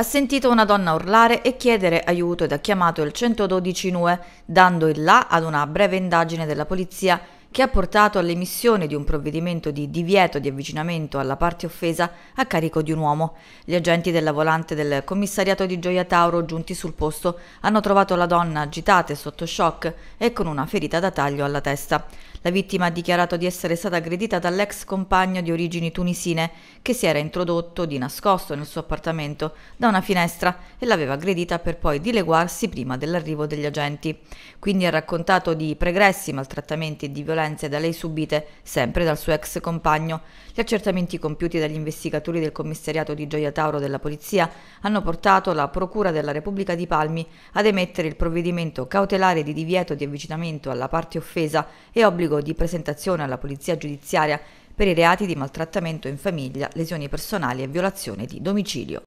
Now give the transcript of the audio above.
ha sentito una donna urlare e chiedere aiuto ed ha chiamato il 112 NUE, dando il là ad una breve indagine della polizia che ha portato all'emissione di un provvedimento di divieto di avvicinamento alla parte offesa a carico di un uomo. Gli agenti della volante del commissariato di Gioia Tauro giunti sul posto hanno trovato la donna agitata e sotto shock e con una ferita da taglio alla testa. La vittima ha dichiarato di essere stata aggredita dall'ex compagno di origini tunisine che si era introdotto di nascosto nel suo appartamento da una finestra e l'aveva aggredita per poi dileguarsi prima dell'arrivo degli agenti. Quindi ha raccontato di pregressi maltrattamenti e di violenze da lei subite sempre dal suo ex compagno. Gli accertamenti compiuti dagli investigatori del commissariato di Gioia Tauro della polizia hanno portato la Procura della Repubblica di Palmi ad emettere il provvedimento cautelare di divieto di avvicinamento alla parte offesa e obbligo obbligo di presentazione alla polizia giudiziaria per i reati di maltrattamento in famiglia, lesioni personali e violazione di domicilio.